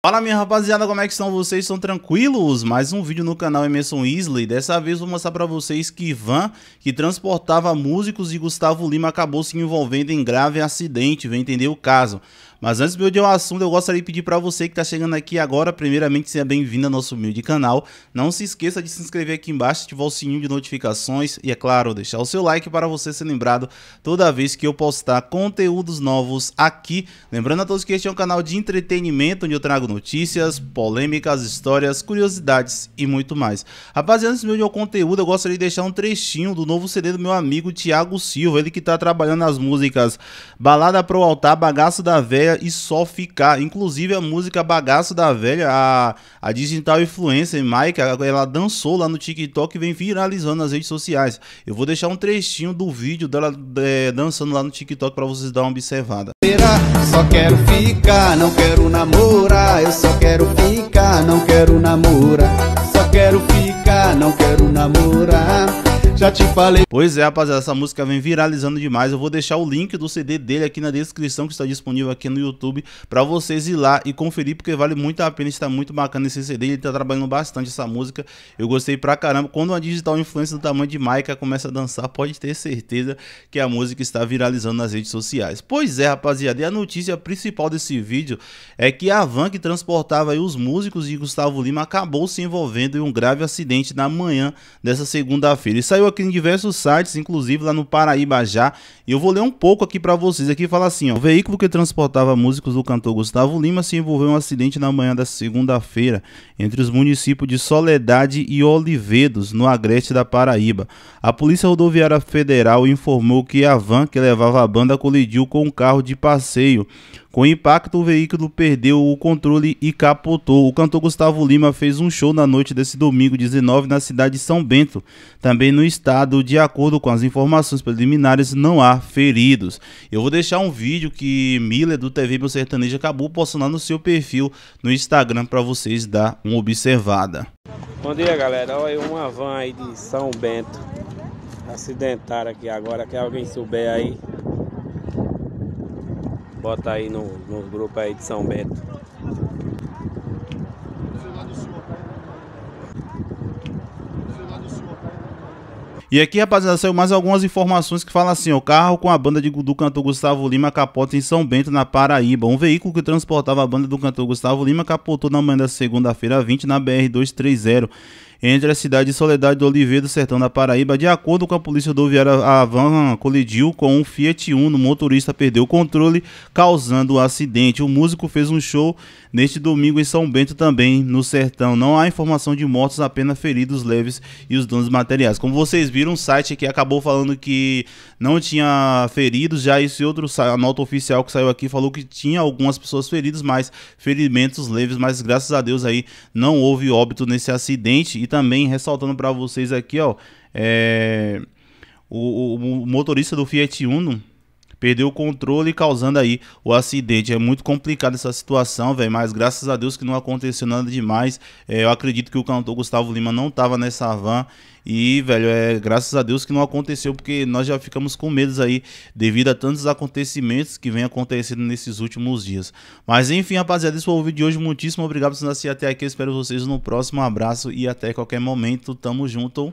Fala minha rapaziada, como é que estão vocês? Estão tranquilos? Mais um vídeo no canal Emerson Isley. Dessa vez vou mostrar pra vocês que Ivan, que transportava músicos de Gustavo Lima, acabou se envolvendo em grave acidente, vem entender o caso. Mas antes de eu ir ao assunto, eu gostaria de pedir para você que tá chegando aqui agora, primeiramente, seja bem-vindo ao nosso humilde canal. Não se esqueça de se inscrever aqui embaixo, ativar o sininho de notificações e, é claro, deixar o seu like para você ser lembrado toda vez que eu postar conteúdos novos aqui. Lembrando a todos que este é um canal de entretenimento, onde eu trago notícias, polêmicas, histórias, curiosidades e muito mais. Rapaziada, antes de ao conteúdo, eu gostaria de deixar um trechinho do novo CD do meu amigo Tiago Silva, ele que tá trabalhando as músicas Balada Pro Altar, Bagaço da Velha e Só Ficar. Inclusive a música Bagaço da Velha, a, a digital influencer Mike, ela dançou lá no TikTok e vem viralizando nas redes sociais. Eu vou deixar um trechinho do vídeo dela é, dançando lá no TikTok para vocês dar uma observada. Só quero ficar, não quero namorar eu só quero ficar, não quero namorar. Só quero ficar, não quero namorar já te falei. Pois é, rapaziada, essa música vem viralizando demais. Eu vou deixar o link do CD dele aqui na descrição, que está disponível aqui no YouTube, para vocês ir lá e conferir, porque vale muito a pena, está muito bacana esse CD. Ele está trabalhando bastante essa música. Eu gostei pra caramba. Quando uma digital influência do tamanho de Maika começa a dançar, pode ter certeza que a música está viralizando nas redes sociais. Pois é, rapaziada, e a notícia principal desse vídeo é que a van que transportava os músicos de Gustavo Lima acabou se envolvendo em um grave acidente na manhã dessa segunda-feira. E saiu aqui em diversos sites, inclusive lá no Paraíba já. E eu vou ler um pouco aqui para vocês. Aqui fala assim: ó, o veículo que transportava músicos do cantor Gustavo Lima se envolveu em um acidente na manhã da segunda-feira entre os municípios de Soledade e Olivedos, no agreste da Paraíba. A Polícia Rodoviária Federal informou que a van que levava a banda colidiu com um carro de passeio com impacto, o veículo perdeu o controle e capotou. O cantor Gustavo Lima fez um show na noite desse domingo 19 na cidade de São Bento, também no estado. De acordo com as informações preliminares, não há feridos. Eu vou deixar um vídeo que Miller do TV Meu Sertanejo acabou postando no seu perfil no Instagram para vocês dar uma observada. Bom dia, galera. Olha uma van aí de São Bento acidentar aqui agora. Que alguém souber aí Bota aí no, no grupo aí de São Bento. E aqui, rapaziada, saiu mais algumas informações que falam assim: o carro com a banda de, do cantor Gustavo Lima capota em São Bento, na Paraíba. Um veículo que transportava a banda do cantor Gustavo Lima capotou na manhã da segunda-feira 20 na BR-230 entre a cidade de Soledade do Oliveira do Sertão da Paraíba. De acordo com a polícia rodoviária, a van colidiu com um Fiat Uno. O motorista perdeu o controle, causando o um acidente. O músico fez um show neste domingo em São Bento também, no Sertão. Não há informação de mortos, apenas feridos leves e os danos materiais. Como vocês viram, o site que acabou falando que não tinha feridos, já esse outro, a nota oficial que saiu aqui falou que tinha algumas pessoas feridas, mas ferimentos leves, mas graças a Deus aí não houve óbito nesse acidente também ressaltando para vocês aqui, ó, é, o, o, o motorista do Fiat Uno perdeu o controle, causando aí o acidente. É muito complicada essa situação, velho, mas graças a Deus que não aconteceu nada demais. É, eu acredito que o cantor Gustavo Lima não tava nessa van e, velho, é graças a Deus que não aconteceu, porque nós já ficamos com medos aí devido a tantos acontecimentos que vem acontecendo nesses últimos dias. Mas enfim, rapaziada, esse foi o vídeo de hoje. Muitíssimo obrigado por assistir até aqui. Eu espero vocês no próximo. Um abraço e até qualquer momento. Tamo junto.